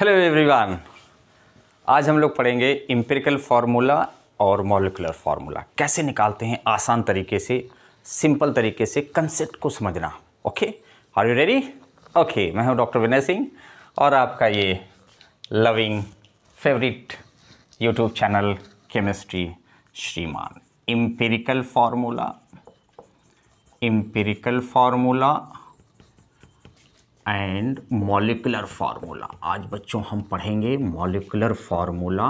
Hello everyone आज हम लोग पढ़ेंगे इम्पेरिकल फार्मूला और मॉलिकुलर फार्मूला कैसे निकालते हैं आसान तरीके से सिंपल तरीके से कंसेप्ट को समझना okay are you ready okay मैं हूं डॉक्टर विनय सिंह और आपका ये loving favourite YouTube channel chemistry Shriman empirical formula empirical formula and molecular formula आज बच्चों हम पढ़ेंगे molecular formula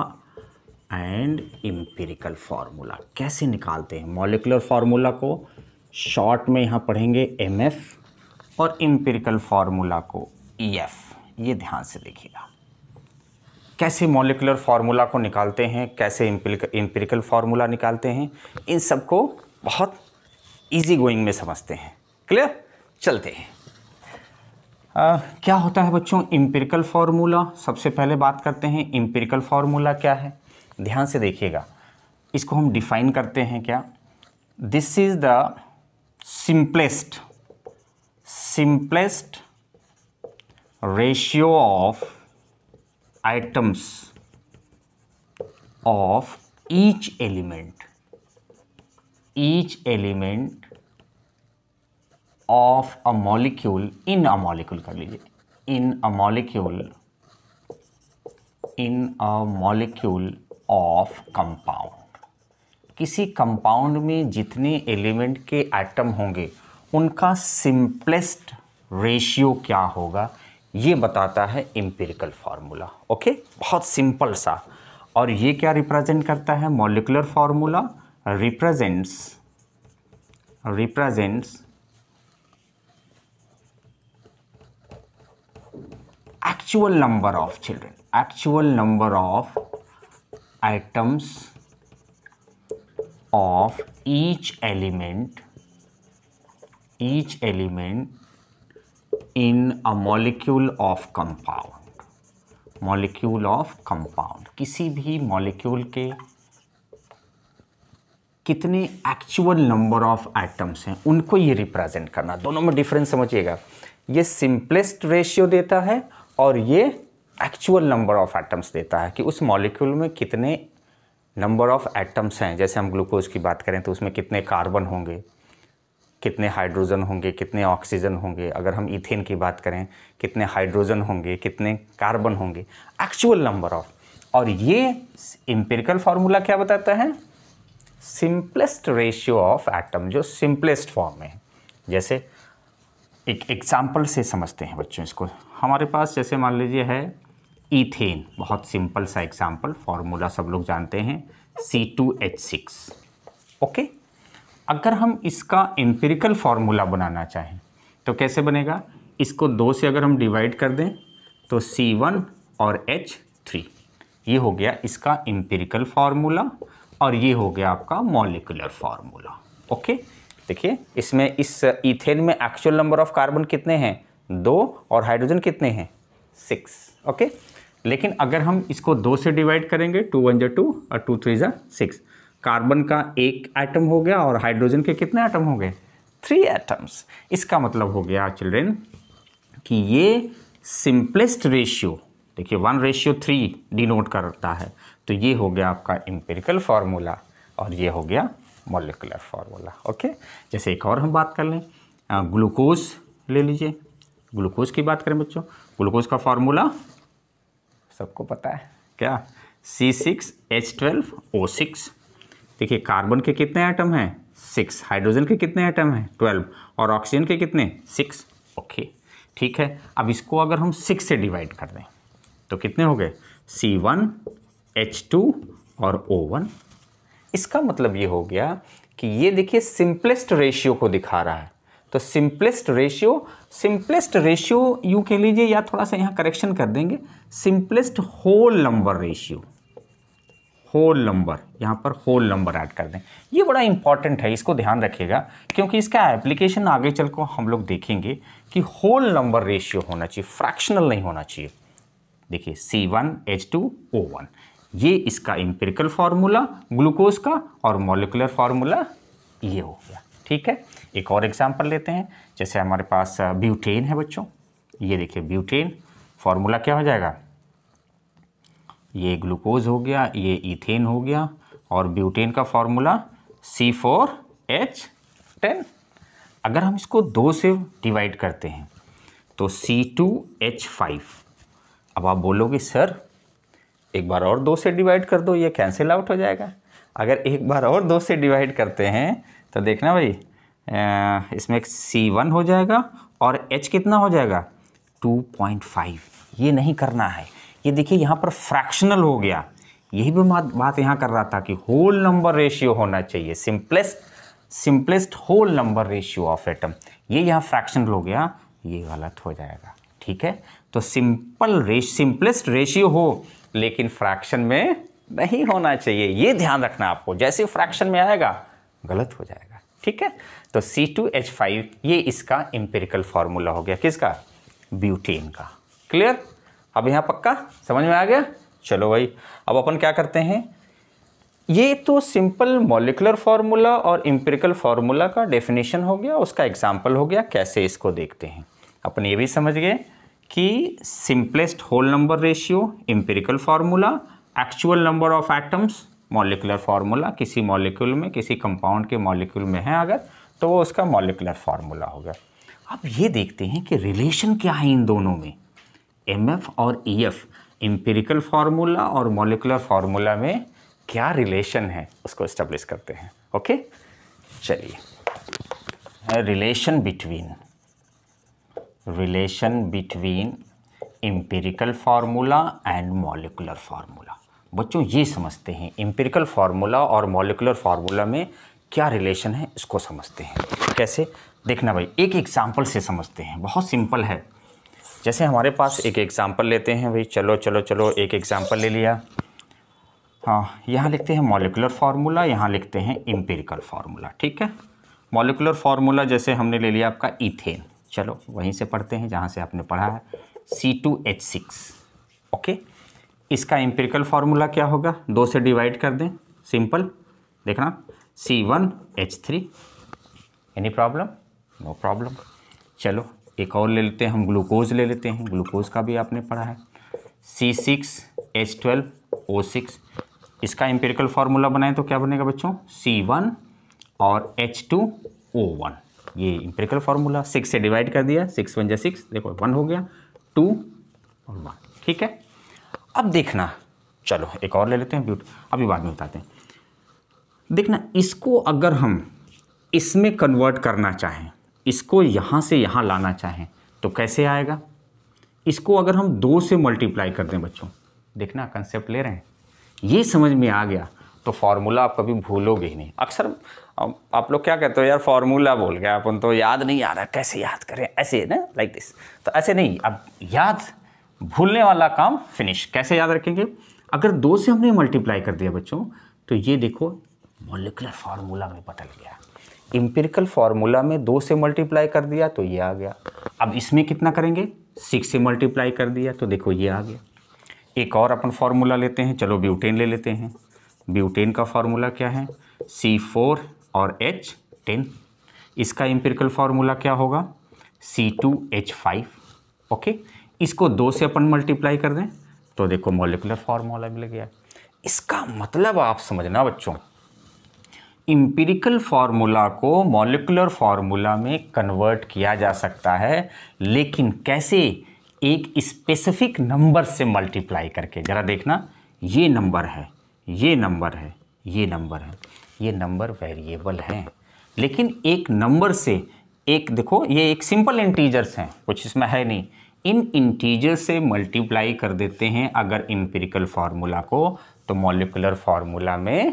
and empirical formula कैसे निकालते हैं मॉलिकुलर फार्मूला को शॉर्ट में यहाँ पढ़ेंगे एम एफ और इम्पेरिकल फार्मूला को ई e एफ ये ध्यान से देखिएगा कैसे मॉलिकुलर फार्मूला को निकालते हैं कैसे इम्पेरिकल फार्मूला निकालते हैं इन सबको बहुत ईजी गोइंग में समझते हैं क्लियर चलते हैं आ, क्या होता है बच्चों इम्पेरिकल फार्मूला सबसे पहले बात करते हैं इम्पेरिकल फार्मूला क्या है ध्यान से देखिएगा इसको हम डिफाइन करते हैं क्या this is the simplest simplest ratio of atoms of each element each element of a molecule in a molecule कर लीजिए in a molecule in a molecule of compound किसी कंपाउंड में जितने एलिमेंट के एटम होंगे उनका सिंपलेस्ट रेशियो क्या होगा ये बताता है एम्पेरिकल फार्मूला ओके बहुत सिंपल सा और ये क्या रिप्रेजेंट करता है molecular formula represents represents actual number of children actual number of items of each element each element in a molecule of compound molecule of compound किसी भी molecule के कितने एक्चुअल नंबर ऑफ एटम्स हैं उनको ये represent करना दोनों में डिफरेंस समझिएगा ये सिंपलेस्ट रेशियो देता है और ये एक्चुअल नंबर ऑफ एटम्स देता है कि उस मॉलिक्यूल में कितने नंबर ऑफ एटम्स हैं जैसे हम ग्लूकोज की बात करें तो उसमें कितने कार्बन होंगे कितने हाइड्रोजन होंगे कितने ऑक्सीजन होंगे अगर हम इथेन की बात करें कितने हाइड्रोजन होंगे कितने कार्बन होंगे एक्चुअल नंबर ऑफ और ये इम्पेरिकल फार्मूला क्या बताता है सिंपलेस्ट रेशियो ऑफ एटम जो सिंपलेस्ट फॉर्म में जैसे एक एग्जाम्पल से समझते हैं बच्चों इसको हमारे पास जैसे मान लीजिए है ईथेन बहुत सिंपल सा एग्जाम्पल फार्मूला सब लोग जानते हैं C two H six okay अगर हम इसका एम्पेरिकल फार्मूला बनाना चाहें तो कैसे बनेगा इसको दो से अगर हम डिवाइड कर दें तो सी वन और एच थ्री ये हो गया इसका एम्पेरिकल फार्मूला और ये हो गया आपका मॉलिकुलर फार्मूला ओके देखिए इसमें इस इथेन में एक्चुअल नंबर ऑफ कार्बन कितने हैं दो और हाइड्रोजन कितने हैं सिक्स ओके लेकिन अगर हम इसको दो से डिवाइड करेंगे टू वन जो टू और टू थ्री जो सिक्स कार्बन का एक आइटम हो गया और हाइड्रोजन के कितने आइटम हो गए थ्री एटम्स इसका मतलब हो गया चिल्ड्रेन कि ये सिंपलेस्ट रेशियो देखिए वन रेशियो थ्री डिनोट करता है तो ये हो गया आपका एम्पेरिकल फार्मूला और ये हो गया मॉलिकुलर फार्मूला ओके जैसे एक और हम बात कर लें ग्लूकोज ले लीजिए ग्लूकोज की बात करें बच्चों ग्लूकोज का फार्मूला सबको पता है क्या C six H twelve O six देखिए कार्बन के कितने आइटम हैं सिक्स हाइड्रोजन के कितने आइटम हैं ट्वेल्व और ऑक्सीजन के कितने सिक्स ओके ठीक है अब इसको अगर हम सिक्स से डिवाइड कर दें तो कितने हो गए सी वन एच टू और ओ वन इसका मतलब ये हो गया कि ये देखिए सिंपलेस्ट रेशियो को दिखा रहा है तो simplest ratio simplest ratio you कह लीजिए या थोड़ा सा यहाँ करेक्शन कर देंगे simplest whole number ratio whole number यहाँ पर होल नंबर ऐड कर दें ये बड़ा इंपॉर्टेंट है इसको ध्यान रखिएगा क्योंकि इसका एप्लीकेशन आगे चल को हम लोग देखेंगे कि होल नंबर रेशियो होना चाहिए फ्रैक्शनल नहीं होना चाहिए देखिए C one H two O one ये इसका एम्पेरिकल फार्मूला ग्लूकोज का और मोलिकुलर फार्मूला ये हो गया ठीक है एक और एग्जाम्पल लेते हैं जैसे हमारे पास ब्यूटेन है बच्चों ये देखिए ब्यूटेन फार्मूला क्या हो जाएगा ये ग्लूकोज हो गया ये इथेन हो गया और ब्यूटेन का formula C four H ten अगर हम इसको दो से डिवाइड करते हैं तो सी टू एच फाइव अब आप बोलोगे सर एक बार और दो से डिवाइड कर दो ये कैंसिल आउट हो जाएगा अगर एक बार और दो से डिवाइड करते हैं तो देखना भाई इसमें सी वन हो जाएगा और एच कितना हो जाएगा टू पॉइंट फाइव ये नहीं करना है ये देखिए यहाँ पर फ्रैक्शनल हो गया यही भी बात यहाँ कर रहा था कि होल नंबर रेशियो होना चाहिए simplest simplest whole number ratio of atom ये यहाँ फ्रैक्शनल हो गया ये गलत हो जाएगा ठीक है तो सिंपल रेश सिंपलेस्ट रेशियो हो लेकिन फ्रैक्शन में नहीं होना चाहिए ये ध्यान रखना आपको जैसे फ्रैक्शन में आएगा गलत हो जाएगा ठीक है तो सी टू एच फाइव ये इसका एम्पेरिकल फार्मूला हो गया किसका ब्यूटीन का क्लियर अब यहाँ पक्का समझ में आ गया चलो भाई अब अपन क्या करते हैं ये तो सिंपल मॉलिकुलर फार्मूला और एम्पेरिकल फार्मूला का डेफिनेशन हो गया उसका एग्जाम्पल हो गया कैसे इसको देखते हैं अपन ये भी समझ गए कि simplest whole number ratio empirical formula actual number of atoms molecular formula किसी मॉलिक्यूल में किसी कंपाउंड के मॉलिक्यूल में है अगर तो वो उसका मॉलिकुलर फार्मूला हो गया अब ये देखते हैं कि रिलेशन क्या है इन दोनों में एम एफ और ई एफ एम्पेरिकल फार्मूला और मॉलिकुलर फार्मूला में क्या रिलेशन है उसको इस्टेब्लिश करते हैं ओके चलिए relation between relation between empirical formula and molecular formula बच्चों ये समझते हैं एम्पेरिकल फार्मूला और मॉलिकुलर फार्मूला में क्या रिलेशन है इसको समझते हैं कैसे देखना भाई एक एग्ज़ाम्पल से समझते हैं बहुत सिंपल है जैसे हमारे पास एक एग्ज़ाम्पल लेते हैं भाई चलो चलो चलो एक एग्ज़ाम्पल ले लिया हाँ यहाँ लिखते हैं मॉलिकुलर फार्मूला यहाँ लिखते हैं एम्पेरिकल फार्मूला ठीक है मॉलिकुलर फार्मूला जैसे हमने ले लिया आपका इथेन चलो वहीं से पढ़ते हैं जहाँ से आपने पढ़ा है C two H six okay इसका एम्पेरिकल फार्मूला क्या होगा दो से डिवाइड कर दें सिंपल देखना C one H three any problem no problem चलो एक और ले लेते हैं हम ग्लूकोज ले लेते हैं ग्लूकोज का भी आपने पढ़ा है C six H twelve O six इसका एम्पेरिकल फार्मूला बनाएं तो क्या बनेगा बच्चों सी वन और एच टू ओ वन ये इंपेरिकल फार्मूला सिक्स से डिवाइड कर दिया सिक्स वन जै सिक्स देखो वन हो गया टू और वन ठीक है अब देखना चलो एक और ले लेते हैं ब्यूट अभी बाद में बताते हैं देखना इसको अगर हम इसमें कन्वर्ट करना चाहें इसको यहाँ से यहाँ लाना चाहें तो कैसे आएगा इसको अगर हम दो से मल्टीप्लाई कर दें बच्चों देखना कंसेप्ट ले रहे हैं ये समझ में आ गया तो फार्मूला आप कभी भूलोगे ही नहीं अक्सर अब आप लोग क्या कहते हो यार फॉर्मूला बोल गया अपन तो याद नहीं आ रहा कैसे याद करें ऐसे ना लाइक दिस तो ऐसे नहीं अब याद भूलने वाला काम फिनिश कैसे याद रखेंगे अगर दो से हमने मल्टीप्लाई कर दिया बच्चों तो ये देखो मोलिकुलर फार्मूला में बदल गया इम्पेरिकल फार्मूला में दो से मल्टीप्लाई कर दिया तो ये आ गया अब इसमें कितना करेंगे सिक्स से मल्टीप्लाई कर दिया तो देखो ये आ गया एक और अपन फार्मूला लेते हैं चलो ब्यूटेन ले लेते हैं ब्यूटेन का फार्मूला क्या है सी फोर और एच टेन इसका एम्पेरिकल फार्मूला क्या होगा C two H five okay इसको दो से अपन मल्टीप्लाई कर दें तो देखो मोलिकुलर फार्मूला मिल गया इसका मतलब आप समझना बच्चों इम्पिरिकल फार्मूला को मॉलिकुलर फार्मूला में कन्वर्ट किया जा सकता है लेकिन कैसे एक स्पेसिफिक नंबर से मल्टीप्लाई करके ज़रा देखना ये नंबर है ये नंबर है ये नंबर है ये नंबर वेरिएबल हैं लेकिन एक नंबर से एक देखो ये एक सिंपल इंटीजर्स हैं कुछ इसमें है नहीं इन इंटीजर से मल्टीप्लाई कर देते हैं अगर इम्पेरिकल फार्मूला को तो मोलिकुलर फार्मूला में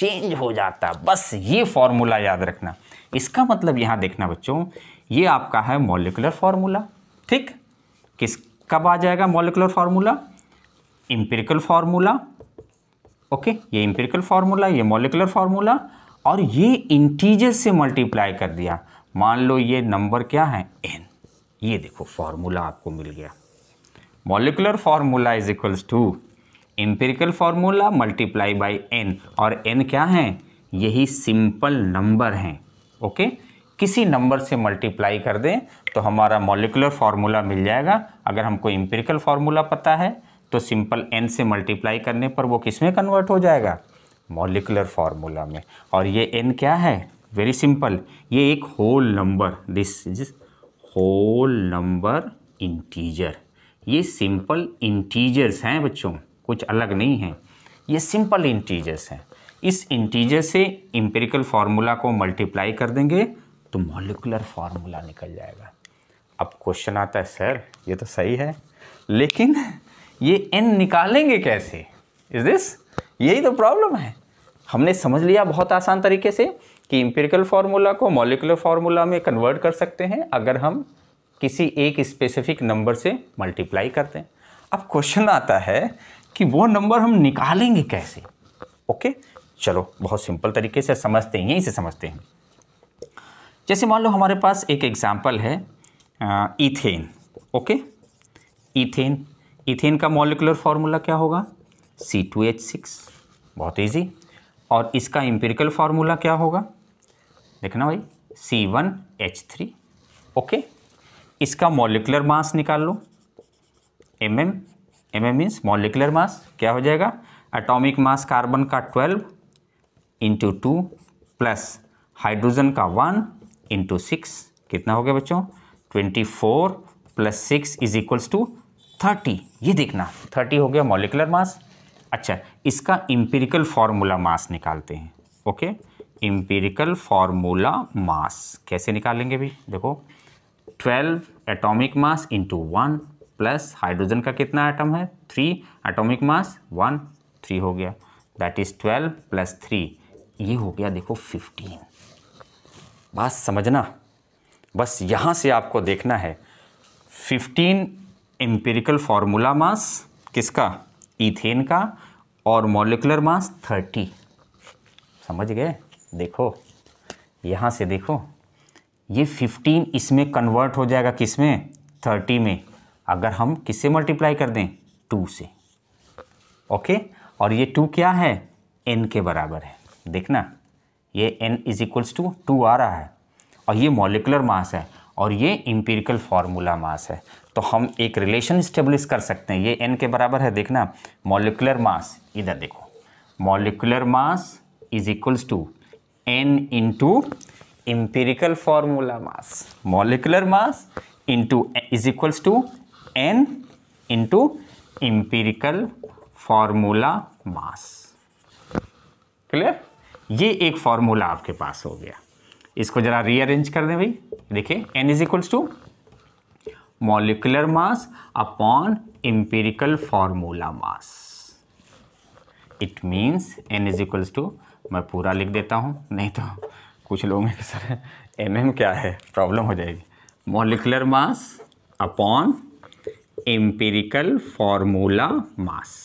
चेंज हो जाता बस ये फार्मूला याद रखना इसका मतलब यहाँ देखना बच्चों ये आपका है मोलिकुलर फार्मूला ठीक किस कब आ जाएगा molecular formula empirical formula okay ये इंपेरिकल फार्मूला ये मोलिकुलर फार्मूला और ये इंटीजर से मल्टीप्लाई कर दिया मान लो ये नंबर क्या है एन ये देखो फार्मूला आपको मिल गया molecular formula is equals to empirical formula multiply by N और एन क्या है यही सिंपल नंबर हैं ओके किसी नंबर से मल्टीप्लाई कर दें तो हमारा मोलिकुलर फार्मूला मिल जाएगा अगर हमको इंपेरिकल फार्मूला पता है तो सिंपल एन से मल्टीप्लाई करने पर वो किस में कन्वर्ट हो जाएगा मॉलिकुलर फार्मूला में और ये एन क्या है वेरी सिंपल ये एक whole number this is whole number integer ये सिंपल इंटीजर्स हैं बच्चों कुछ अलग नहीं हैं ये सिंपल इंटीजर्स हैं इस इंटीजर से इम्पेरिकल फार्मूला को मल्टीप्लाई कर देंगे तो मॉलिकुलर फार्मूला निकल जाएगा अब क्वेश्चन आता है सर ये तो सही है लेकिन ये एन निकालेंगे कैसे इज दिस यही तो प्रॉब्लम है हमने समझ लिया बहुत आसान तरीके से कि इम्पेरिकल फार्मूला को मॉलिकुलर फार्मूला में कन्वर्ट कर सकते हैं अगर हम किसी एक स्पेसिफिक नंबर से मल्टीप्लाई करते हैं अब क्वेश्चन आता है कि वो नंबर हम निकालेंगे कैसे ओके चलो बहुत सिंपल तरीके से समझते हैं यहीं से समझते हैं जैसे मान लो हमारे पास एक एग्ज़ाम्पल है इथेन ओके इथेन इथेन का मॉलिकुलर फार्मूला क्या होगा सी टू एच सिक्स बहुत ईजी और इसका एम्पेरिकल फार्मूला क्या होगा देखना भाई C one H three okay इसका मॉलिकुलर मास निकाल लो M M M M means molecular mass क्या हो जाएगा एटॉमिक मास कार्बन का twelve into two plus hydrogen का वन इंटू सिक्स कितना हो गया बच्चों twenty four plus six is equals to thirty ये देखना थर्टी हो गया मोलिकुलर मास अच्छा इसका इम्पेरिकल फार्मूला मास निकालते हैं ओके इम्पेरिकल फार्मूला मास कैसे निकालेंगे भी देखो twelve atomic mass into one plus hydrogen का कितना एटम है three atomic mass one three हो गया that is twelve plus three ये हो गया देखो फिफ्टीन बात समझना बस यहाँ से आपको देखना है फिफ्टीन एम्पेरिकल फार्मूला मास किसका इथेन का और मोलिकुलर मास थर्टी समझ गए देखो यहाँ से देखो ये फिफ्टीन इसमें कन्वर्ट हो जाएगा किस में थर्टी में अगर हम किससे मल्टीप्लाई कर दें टू से ओके और ये टू क्या है एन के बराबर है देखना ये n is equals to two आ रहा है और ये मोलिकुलर मास है और ये इम्पेरिकल फार्मूला मास है तो हम एक रिलेशन स्टेब्लिश कर सकते हैं ये एन के बराबर है देखना मॉलिकुलर मास इधर देखो molecular mass is equals to N into empirical formula mass molecular mass into is equals to N into empirical formula mass clear ये एक फॉर्मूला आपके पास हो गया इसको ज़रा रीअरेंज कर दें भाई देखिए n is equals to molecular mass upon empirical formula mass it means n is equals to मैं पूरा लिख देता हूँ नहीं तो कुछ लोगों हैं सर एम एम क्या है प्रॉब्लम हो जाएगी molecular mass upon empirical formula mass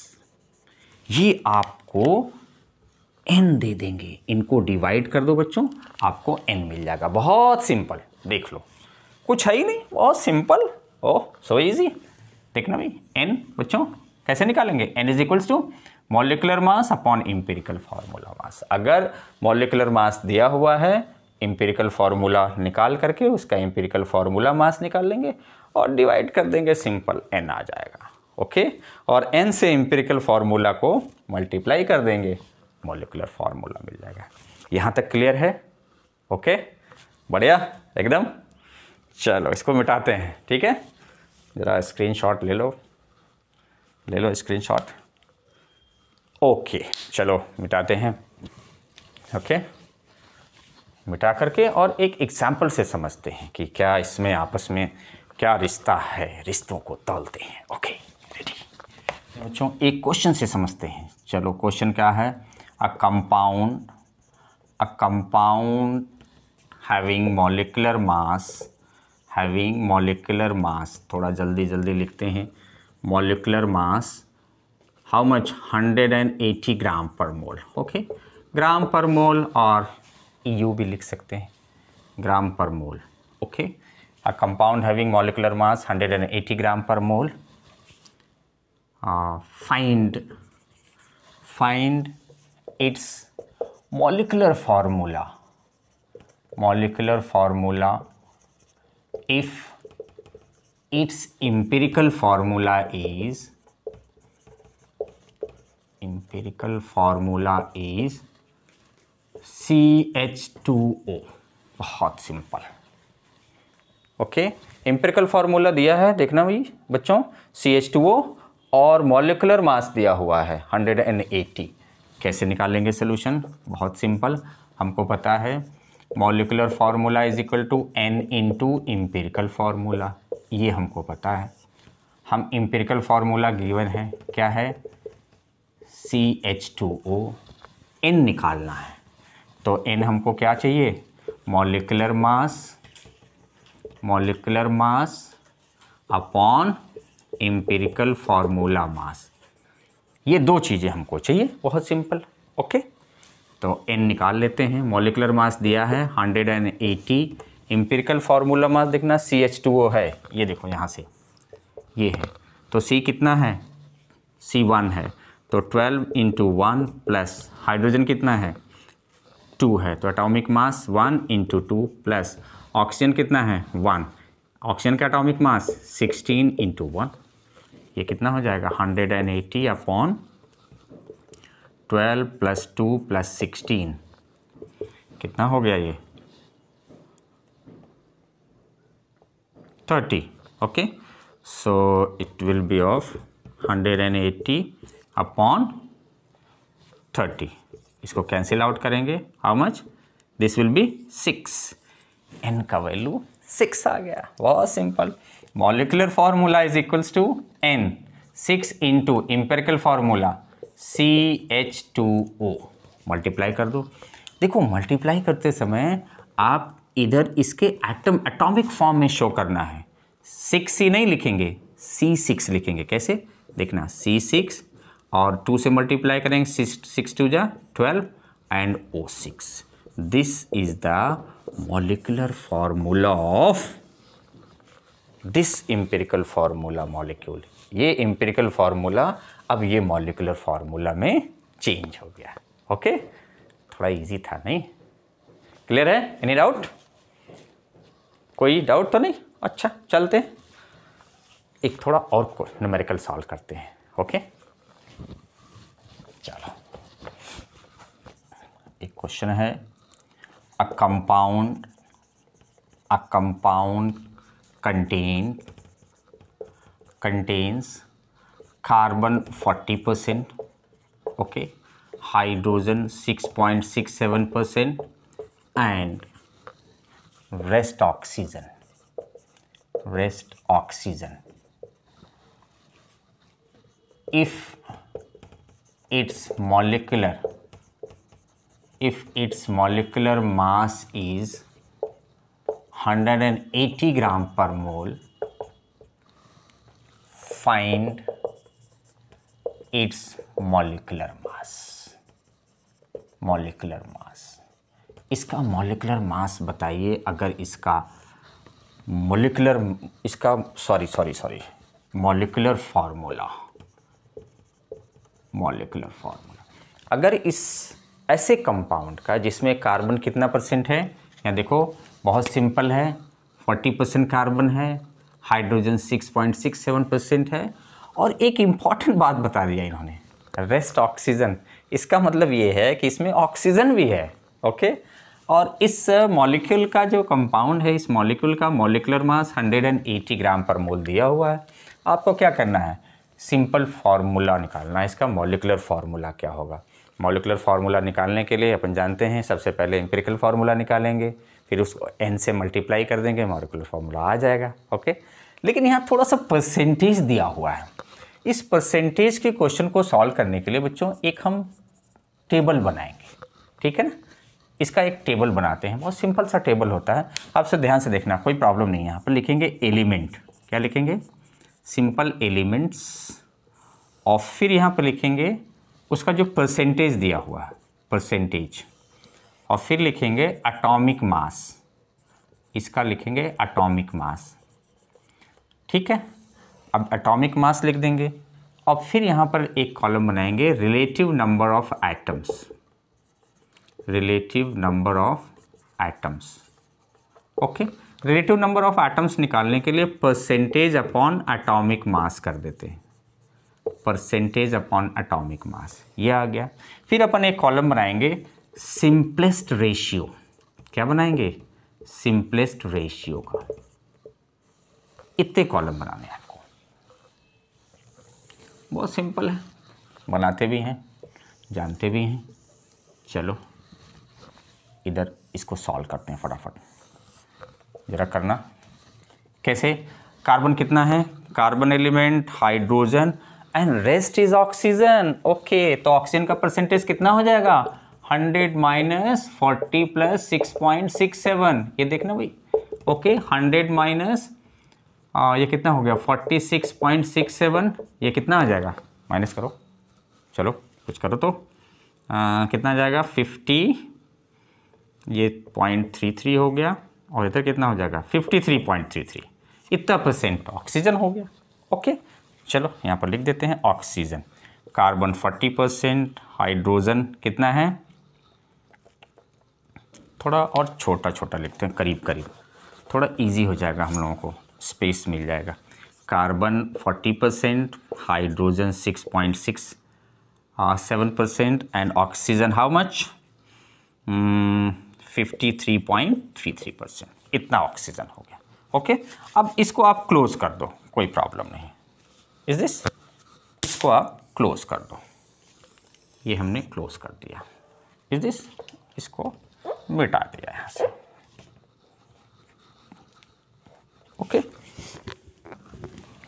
ये आपको एन दे देंगे इनको डिवाइड कर दो बच्चों आपको एन मिल जाएगा बहुत सिंपल देख लो कुछ है ही नहीं बहुत सिंपल ओ सो इजी देखना भाई एन बच्चों कैसे निकालेंगे n is equals to molecular mass upon empirical formula mass अगर मोलिकुलर मास दिया हुआ है इम्पेरिकल फार्मूला निकाल करके उसका इम्पेरिकल फार्मूला मास निकाल लेंगे और डिवाइड कर देंगे सिंपल एन आ जाएगा ओके और एन से इम्पेरिकल फार्मूला को मल्टीप्लाई कर देंगे मोलिकुलर फार्मूला मिल जाएगा यहाँ तक क्लियर है ओके बढ़िया एकदम चलो इसको मिटाते हैं ठीक है ज़रा स्क्रीन ले लो ले लो स्क्रीन ओके चलो मिटाते हैं ओके मिटा करके और एक एग्ज़ाम्पल से समझते हैं कि क्या इसमें आपस में क्या रिश्ता है रिश्तों को तोलते हैं ओके रेडी बच्चों एक क्वेश्चन से समझते हैं चलो क्वेश्चन क्या है a compound a compound having molecular mass having molecular mass थोड़ा जल्दी जल्दी लिखते हैं molecular mass how much 180 gram per mole okay gram per मोल और यू भी लिख सकते हैं gram per mole okay a compound having molecular mass 180 gram per mole find find its molecular formula molecular formula if its empirical formula is empirical formula is CH2O बहुत simple okay empirical formula दिया है देखना भाई बच्चों सी H two ओ और molecular mass दिया हुआ है 180 कैसे निकालेंगे सोल्यूशन बहुत सिंपल हमको पता है molecular formula is equal to N into empirical formula ये हमको पता है हम इम्पेरिकल फार्मूला गिवन है क्या है C H two O n निकालना है तो एन हमको क्या चाहिए molecular mass molecular mass upon empirical formula mass ये दो चीज़ें हमको चाहिए बहुत सिंपल ओके okay? तो एन निकाल लेते हैं मोलिकुलर मास दिया है hundred and eighty empirical formula mass देखना सी एच टू ओ है ये देखो यहाँ से ये है तो सी कितना है सी वन है तो twelve into one plus hydrogen कितना है टू है तो atomic mass one into two plus oxygen कितना है वन ऑक्सीजन का atomic mass sixteen into one ये कितना हो जाएगा hundred and eighty upon twelve plus two plus sixteen कितना हो गया ये thirty okay so it will be of hundred and eighty upon thirty इसको कैंसिल आउट करेंगे how much this will be six N का वैल्यू सिक्स आ गया बहुत simple molecular formula is equals to n six into empirical formula C H two O multiply कर दो देखो multiply करते समय आप इधर इसके एटम एटॉमिक फॉर्म में शो करना है सिक्स सी नहीं लिखेंगे सी सिक्स लिखेंगे कैसे देखना सी सिक्स और टू से मल्टीप्लाई करेंगे सिक्स टू जा twelve and O six this is the molecular formula of this empirical formula molecule ये इंपेरिकल फार्मूला अब ये मॉलिकुलर फार्मूला में चेंज हो गया ओके थोड़ा इजी था नहीं क्लियर है एनी डाउट कोई डाउट तो नहीं अच्छा चलते एक थोड़ा और न्यूमेरिकल सॉल्व करते हैं ओके चलो एक क्वेश्चन है a compound a compound contain contains carbon 40 percent okay hydrogen 6.67 percent and rest oxygen rest oxygen if its molecular if its molecular mass is 180 gram per mole find its molecular mass molecular mass इसका molecular mass बताइए अगर इसका molecular इसका sorry sorry sorry molecular formula molecular formula अगर इस ऐसे compound का जिसमें कार्बन कितना परसेंट है या देखो बहुत सिंपल है 40 परसेंट कार्बन है हाइड्रोजन 6.67 परसेंट है और एक इम्पॉर्टेंट बात बता दिया इन्होंने रेस्ट ऑक्सीजन इसका मतलब ये है कि इसमें ऑक्सीजन भी है ओके और इस मॉलिक्यूल का जो कंपाउंड है इस मॉलिक्यूल का मॉलिकुलर मास 180 ग्राम पर मोल दिया हुआ है आपको क्या करना है सिंपल फार्मूला निकालना है इसका मॉलिकुलर फार्मूला क्या होगा मॉलिकुलर फार्मूला निकालने के लिए अपन जानते हैं सबसे पहले एम्पेरिकल फार्मूला निकालेंगे फिर उसको एन से मल्टीप्लाई कर देंगे मॉलिकुलर फार्मूला आ जाएगा ओके लेकिन यहाँ थोड़ा सा परसेंटेज दिया हुआ है इस परसेंटेज के क्वेश्चन को सॉल्व करने के लिए बच्चों एक हम टेबल बनाएंगे ठीक है ना इसका एक टेबल बनाते हैं बहुत सिंपल सा टेबल होता है आपसे ध्यान से देखना कोई प्रॉब्लम नहीं है यहाँ पर लिखेंगे एलिमेंट क्या लिखेंगे सिंपल एलिमेंट्स और फिर यहाँ पर लिखेंगे उसका जो परसेंटेज दिया हुआ है परसेंटेज और फिर लिखेंगे अटोमिक मास इसका लिखेंगे अटोमिक मास ठीक है अब एटॉमिक मास लिख देंगे और फिर यहाँ पर एक कॉलम बनाएंगे relative number of items relative number of items okay relative number of atoms निकालने के लिए परसेंटेज अपॉन एटॉमिक मास कर देते हैं परसेंटेज अपॉन एटॉमिक मास ये आ गया फिर अपन एक कॉलम बनाएंगे सिंपलेस्ट रेशियो क्या बनाएंगे सिंपलेस्ट रेशियो का इतने कॉलम बनाने हैं बहुत सिंपल है बनाते भी हैं जानते भी हैं चलो इधर इसको सॉल्व करते हैं फटाफट ज़रा करना कैसे कार्बन कितना है carbon element hydrogen and rest is oxygen okay तो ऑक्सीजन का परसेंटेज कितना हो जाएगा 100 minus forty plus six point six seven ये देखना भाई ओके हंड्रेड माइनस आ, ये कितना हो गया forty six point six seven ये कितना आ जाएगा माइनस करो चलो कुछ करो तो आ, कितना आ जाएगा फिफ्टी ये पॉइंट थ्री थ्री हो गया और इधर कितना हो जाएगा fifty three point three three इतना परसेंट ऑक्सीजन हो गया ओके चलो यहाँ पर लिख देते हैं oxygen carbon forty percent hydrogen कितना है थोड़ा और छोटा छोटा लिखते हैं करीब करीब थोड़ा इजी हो जाएगा हम लोगों को स्पेस मिल जाएगा carbon 40 percent hydrogen 6.6 seven percent and oxygen how much fifty three point three three percent इतना ऑक्सीजन हो गया ओके okay? अब इसको आप क्लोज कर दो कोई प्रॉब्लम नहीं इज दिस इसको आप क्लोज कर दो ये हमने क्लोज कर दिया इज दिस इसको मिटा दिया यहाँ से ओके okay?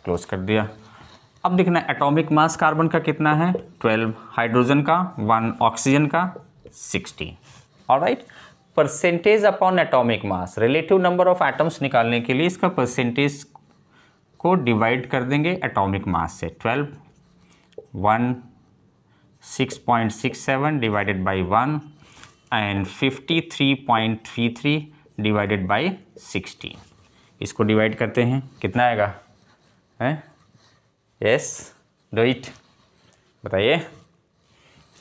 क्लोज कर दिया अब देखना एटॉमिक मास कार्बन का कितना है ट्वेल्व हाइड्रोजन का वन ऑक्सीजन का 16 और write percentage upon atomic mass relative number of atoms निकालने के लिए इसका परसेंटेज को डिवाइड कर देंगे एटॉमिक मास से twelve one six point six seven divided by one and fifty three point three three divided by 16 इसको डिवाइड करते हैं कितना आएगा हैं यस डो इट बताइए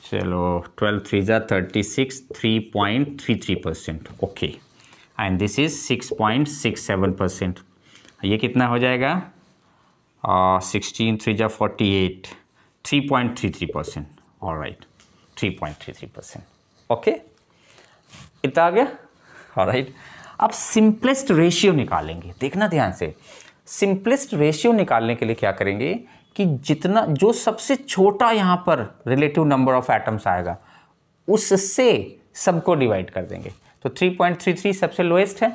चलो ट्वेल्व थ्री ज़ा thirty six three point three three percent okay and this is six point six seven percent ये कितना हो जाएगा सिक्सटीन थ्री ज़ा forty eight three point three three percent और write three point three three percent okay इतना आ गया और राइट अब सिंपलेस्ट रेशियो निकालेंगे देखना ध्यान से सिंपलेस्ट रेशियो निकालने के लिए क्या करेंगे कि जितना जो सबसे छोटा यहाँ पर रिलेटिव नंबर ऑफ एटम्स आएगा उससे सबको डिवाइड कर देंगे तो 3.33 सबसे लोएस्ट है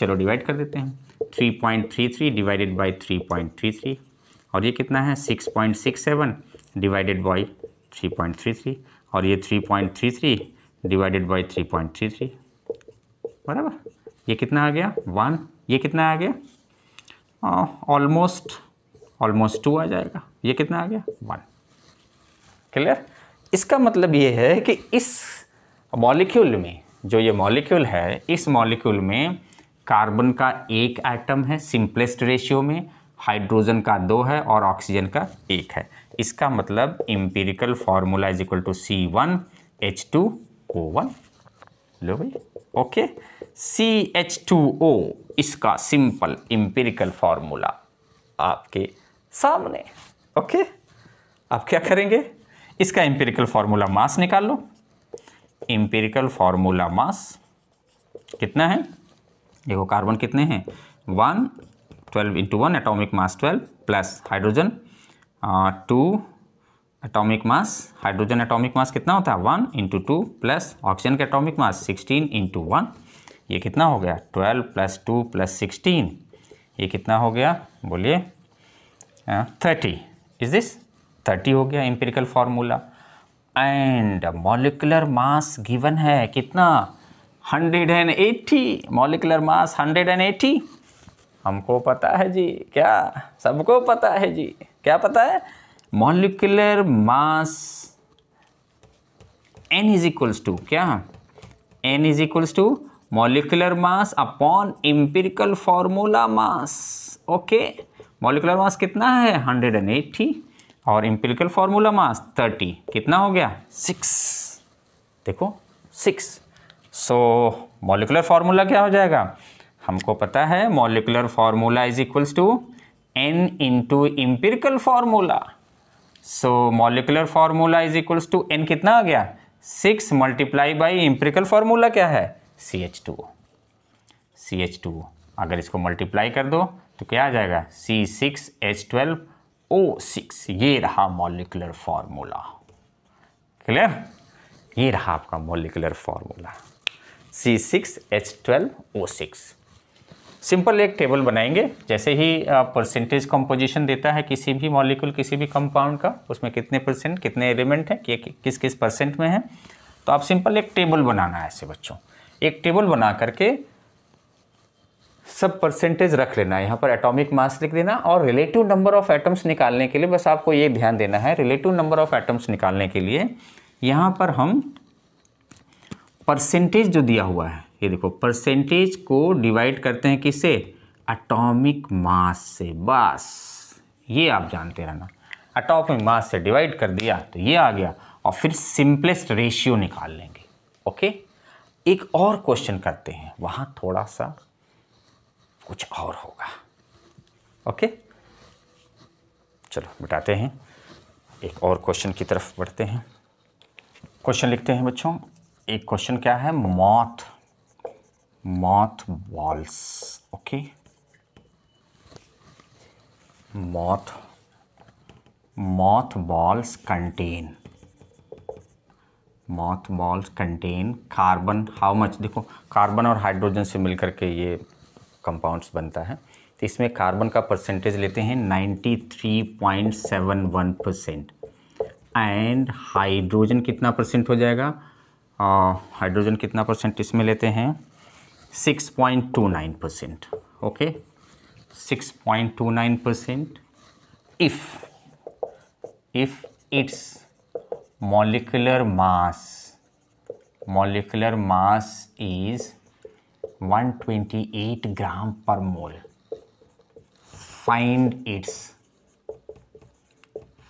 चलो डिवाइड कर देते हैं 3.33 डिवाइडेड बाय 3.33 और ये कितना है 6.67 डिवाइडेड बाय 3.33 और ये 3.33 डिवाइडेड बाय 3.33 बराबर ये कितना आ गया वन ये कितना आ गया ऑलमोस्ट ऑलमोस्ट टू आ जाएगा ये कितना आ गया वन क्लियर इसका मतलब ये है कि इस मॉलिक्यूल में जो ये मॉलिक्यूल है इस मॉलिक्यूल में कार्बन का एक एटम है सिंपलेस्ट रेशियो में हाइड्रोजन का दो है और ऑक्सीजन का एक है इसका मतलब empirical formula is equal to C one H two O one लो भाई okay C H two O इसका सिंपल इम्पेरिकल फार्मूला आपके सामने ओके आप क्या करेंगे इसका एम्पेरिकल फार्मूला मास निकाल लो एम्पेरिकल फॉर्मूला मास कितना है देखो कार्बन कितने हैं one twelve into one atomic mass twelve plus hydrogen two atomic mass hydrogen atomic mass कितना होता है one into two plus oxygen का atomic mass sixteen into one ये कितना हो गया twelve plus two plus sixteen ये कितना हो गया बोलिए थर्टी इज दिस थर्टी हो गया empirical formula and molecular mass given है कितना hundred and eighty molecular mass hundred and eighty हमको पता है जी क्या सबको पता है जी क्या पता है molecular mass n is equals to क्या n is equals to molecular mass upon empirical formula mass okay molecular mass कितना है 180 और इम्पेरिकल फार्मूला मास 30 कितना हो गया 6 देखो 6 सो मॉलिकुलर फार्मूला क्या हो जाएगा हमको पता है molecular formula is equals to N into empirical formula so molecular formula is equals to n कितना आ गया six multiply by empirical formula क्या है C H two O C H two O अगर इसको मल्टीप्लाई कर दो तो क्या आ जाएगा C six H twelve O six ये रहा मॉलिकुलर फार्मूला क्लियर ये रहा आपका molecular formula C six H twelve O six simple एक टेबल बनाएंगे जैसे ही परसेंटेज कंपोजिशन देता है किसी भी मॉलिक्यूल किसी भी कंपाउंड का उसमें कितने परसेंट कितने एलिमेंट हैं कि, किस किस परसेंट में है तो आप सिंपल एक टेबल बनाना है ऐसे बच्चों एक टेबल बना करके सब परसेंटेज रख लेना है यहाँ पर एटॉमिक मास लिख देना और रिलेटिव नंबर ऑफ एटम्स निकालने के लिए बस आपको ये ध्यान देना है रिलेटिव नंबर ऑफ एटम्स निकालने के लिए यहाँ पर हम परसेंटेज जो दिया हुआ है ये देखो परसेंटेज को डिवाइड करते हैं किससे एटॉमिक मास से बस ये आप जानते रहना एटॉमिक मास से डिवाइड कर दिया तो ये आ गया और फिर सिंपलेस्ट रेशियो निकाल लेंगे ओके एक और क्वेश्चन करते हैं वहां थोड़ा सा कुछ और होगा ओके चलो बिटाते हैं एक और क्वेश्चन की तरफ बढ़ते हैं क्वेश्चन लिखते हैं बच्चों एक क्वेश्चन क्या है मौत moth balls okay moth moth balls contain moth balls contain carbon how much देखो कार्बन और हाइड्रोजन से मिलकर के ये कंपाउंड्स बनता है तो इसमें कार्बन का परसेंटेज लेते हैं 93.71 परसेंट एंड हाइड्रोजन कितना परसेंट हो जाएगा हाइड्रोजन uh, कितना परसेंट इसमें लेते हैं 6.29 percent okay 6.29 percent if if its molecular mass molecular mass is 128 gram per mole find its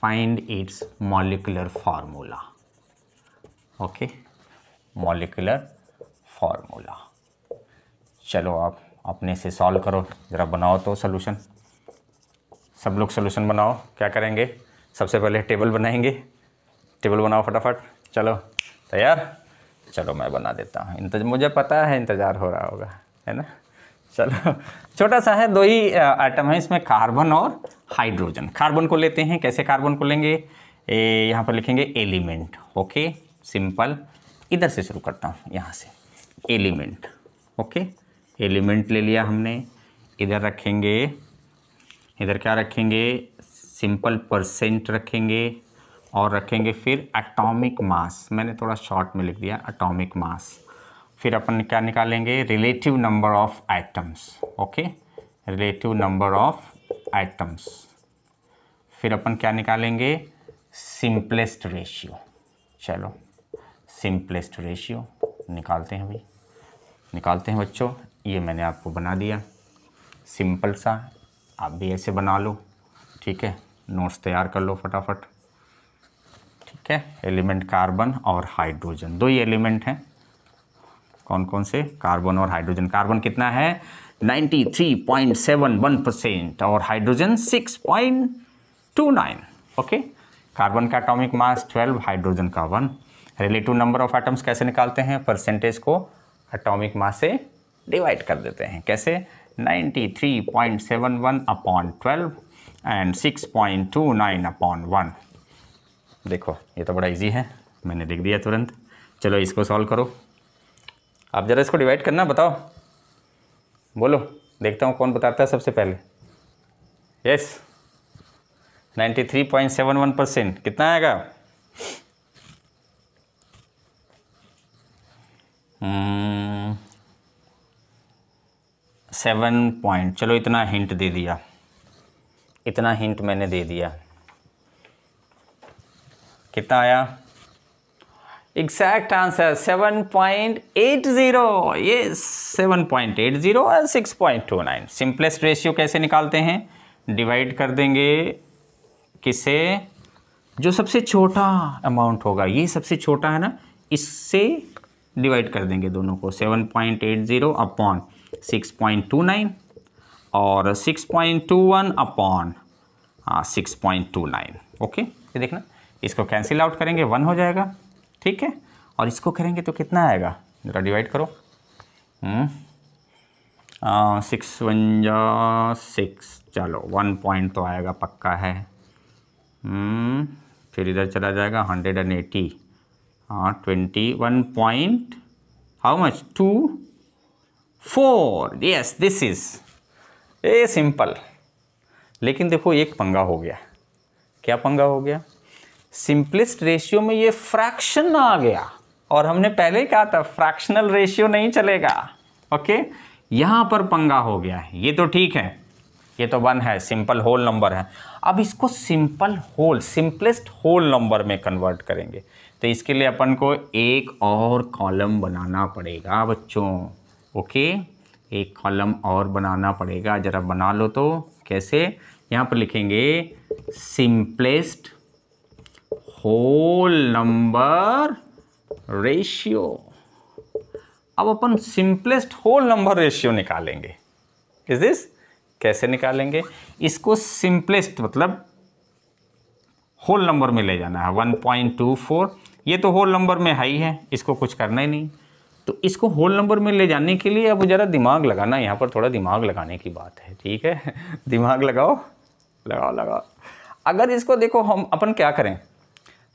find its molecular formula okay molecular formula चलो आप अपने से सॉल्व करो ज़रा बनाओ तो सोल्यूशन सब लोग सोल्यूशन बनाओ क्या करेंगे सबसे पहले टेबल बनाएंगे टेबल बनाओ फटाफट चलो तैयार चलो मैं बना देता हूँ इंतज मुझे पता है इंतज़ार हो रहा होगा है ना चलो छोटा सा है दो ही आइटम है इसमें कार्बन और हाइड्रोजन कार्बन को लेते हैं कैसे कार्बन को लेंगे ए, यहाँ पर लिखेंगे एलिमेंट ओके सिंपल इधर से शुरू करता हूँ यहाँ से एलिमेंट ओके एलिमेंट ले लिया हमने इधर रखेंगे इधर क्या रखेंगे सिंपल परसेंट रखेंगे और रखेंगे फिर एटॉमिक मास मैंने थोड़ा शॉर्ट में लिख दिया एटॉमिक मास फिर अपन क्या निकालेंगे relative number of items okay relative number of items फिर अपन क्या निकालेंगे सिंपलेस्ट रेशियो चलो सिंपलेस्ट रेशियो निकालते हैं भाई निकालते हैं बच्चों ये मैंने आपको बना दिया सिंपल सा आप भी ऐसे बना लो ठीक है नोट्स तैयार कर लो फटाफट क्या एलिमेंट कार्बन और हाइड्रोजन दो ही एलिमेंट हैं कौन कौन से कार्बन और हाइड्रोजन कार्बन कितना है 93.71 परसेंट और हाइड्रोजन 6.29 ओके कार्बन का एटॉमिक मास 12 हाइड्रोजन का one relative number of atoms कैसे निकालते हैं परसेंटेज को एटॉमिक मास से डिवाइड कर देते हैं कैसे 93.71 अपॉन 12 एंड 6.29 अपॉन 1 देखो ये तो बड़ा इजी है मैंने लिख दिया तुरंत चलो इसको सॉल्व करो आप ज़रा इसको डिवाइड करना बताओ बोलो देखता हूँ कौन बताता है सबसे पहले यस 93.71 परसेंट कितना आएगा सेवन हम्म, पॉइंट चलो इतना हिंट दे दिया इतना हिंट मैंने दे दिया कितना आया exact answer seven point eight zero ये सेवन पॉइंट एट जीरो और six point two nine simplest ratio कैसे निकालते हैं डिवाइड कर देंगे किसे जो सबसे छोटा अमाउंट होगा ये सबसे छोटा है ना इससे डिवाइड कर देंगे दोनों को seven point eight zero upon six point two nine और six point two one upon हाँ six point two nine okay ये देखना इसको कैंसिल आउट करेंगे वन हो जाएगा ठीक है और इसको करेंगे तो कितना आएगा ज़रा डिवाइड करो सिक्स वन जा सिक्स चलो वन पॉइंट तो आएगा पक्का है hmm, फिर इधर चला जाएगा हंड्रेड एंड एटी हाँ twenty one point how much two four yes this is a simple लेकिन देखो एक पंगा हो गया क्या पंगा हो गया सिंपलेस्ट रेशियो में ये फ्रैक्शन आ गया और हमने पहले ही कहा था फ्रैक्शनल रेशियो नहीं चलेगा ओके यहाँ पर पंगा हो गया है ये तो ठीक है ये तो वन है सिंपल होल नंबर है अब इसको simple whole simplest whole number में कन्वर्ट करेंगे तो इसके लिए अपन को एक और कॉलम बनाना पड़ेगा बच्चों ओके एक कॉलम और बनाना पड़ेगा ज़रा बना लो तो कैसे यहाँ पर लिखेंगे सिंपलेस्ट होल नंबर रेशियो अब अपन सिंपलेस्ट होल नंबर रेशियो निकालेंगे इज दिस कैसे निकालेंगे इसको सिंपलेस्ट मतलब होल नंबर में ले जाना है 1.24 ये तो होल नंबर में हाई है इसको कुछ करना ही नहीं तो इसको होल नंबर में ले जाने के लिए अब ज़रा दिमाग लगाना यहाँ पर थोड़ा दिमाग लगाने की बात है ठीक है दिमाग लगाओ लगाओ लगाओ अगर इसको देखो हम अपन क्या करें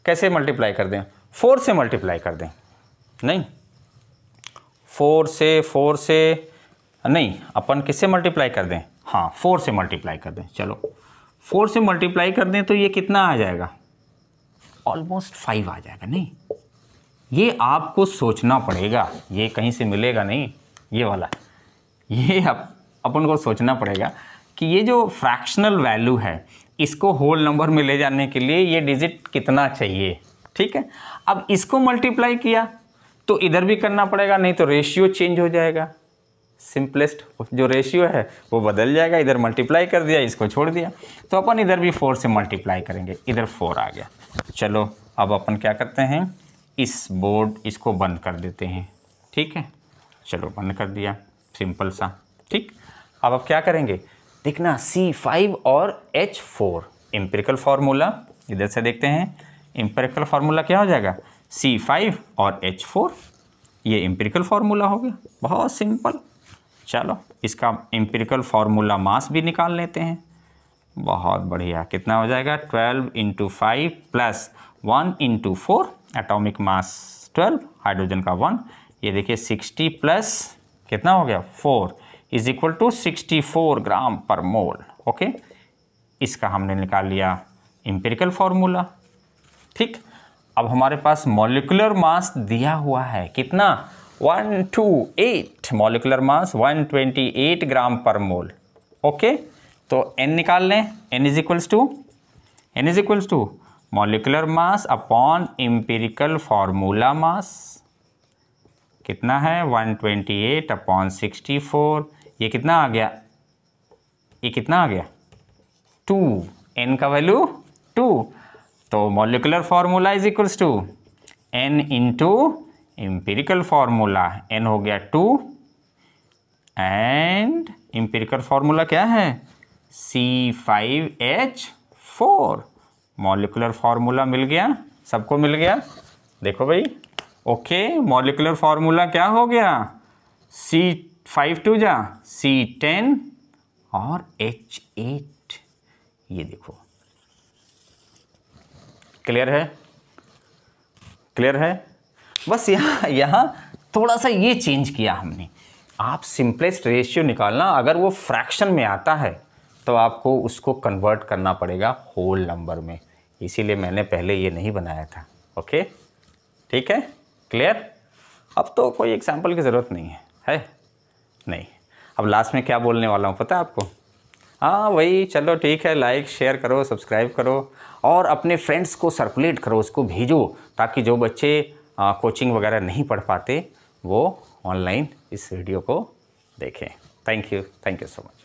कैसे मल्टीप्लाई कर दें फोर से मल्टीप्लाई कर दें नहीं फोर से फोर से नहीं अपन किससे मल्टीप्लाई कर दें हाँ फोर से मल्टीप्लाई कर दें चलो फोर से मल्टीप्लाई कर दें तो ये कितना आ जाएगा ऑलमोस्ट फाइव आ जाएगा नहीं ये आपको सोचना पड़ेगा ये कहीं से मिलेगा नहीं ये वाला ये अप, अपन को सोचना पड़ेगा कि ये जो फ्रैक्शनल वैल्यू है इसको होल नंबर में ले जाने के लिए ये डिजिट कितना चाहिए ठीक है अब इसको मल्टीप्लाई किया तो इधर भी करना पड़ेगा नहीं तो रेशियो चेंज हो जाएगा सिंपलेस्ट जो रेशियो है वो बदल जाएगा इधर मल्टीप्लाई कर दिया इसको छोड़ दिया तो अपन इधर भी फोर से मल्टीप्लाई करेंगे इधर फोर आ गया चलो अब अपन क्या करते हैं इस बोर्ड इसको बंद कर देते हैं ठीक है चलो बंद कर दिया सिंपल सा ठीक अब अब क्या करेंगे देखना सी फाइव और एच फोर एम्पेरिकल फार्मूला इधर से देखते हैं एम्पेरिकल फार्मूला क्या हो जाएगा सी फाइव और एच फोर ये एम्पेरिकल फार्मूला हो गया बहुत सिंपल चलो इसका एम्पेरिकल फार्मूला मास भी निकाल लेते हैं बहुत बढ़िया कितना हो जाएगा twelve into five plus one into four atomic mass twelve hydrogen का वन ये देखिए सिक्सटी प्लस कितना हो गया four is equal to 64 gram per mole okay इसका हमने निकाल लिया इंपेरिकल फार्मूला ठीक अब हमारे पास मॉलिकुलर मास दिया हुआ है कितना 128 molecular mass 128 gram per mole okay तो एन निकाल लें N is equals to N is equals to molecular mass upon empirical formula mass कितना है 128 अपॉन फोर ये कितना आ गया ये कितना आ गया टू एन का वैल्यू टू तो molecular formula is equals to N into empirical formula N हो गया टू एंड इम्पेरिकल फार्मूला क्या है C five H four molecular formula मिल गया सबको मिल गया देखो भाई ओके मॉलिकुलर फार्मूला क्या हो गया सी फाइव टू जा सी टेन और एच एट ये देखो क्लियर है क्लियर है बस यहाँ यहाँ थोड़ा सा ये चेंज किया हमने आप सिंपलेस्ट रेशियो निकालना अगर वो फ्रैक्शन में आता है तो आपको उसको कन्वर्ट करना पड़ेगा होल नंबर में इसीलिए मैंने पहले ये नहीं बनाया था ओके ठीक है क्लियर अब तो कोई एग्जांपल की ज़रूरत नहीं है है नहीं अब लास्ट में क्या बोलने वाला हूँ पता है आपको हाँ वही चलो ठीक है लाइक शेयर करो सब्सक्राइब करो और अपने फ्रेंड्स को सर्कुलेट करो उसको भेजो ताकि जो बच्चे आ, कोचिंग वगैरह नहीं पढ़ पाते वो ऑनलाइन इस वीडियो को देखें thank you thank you so much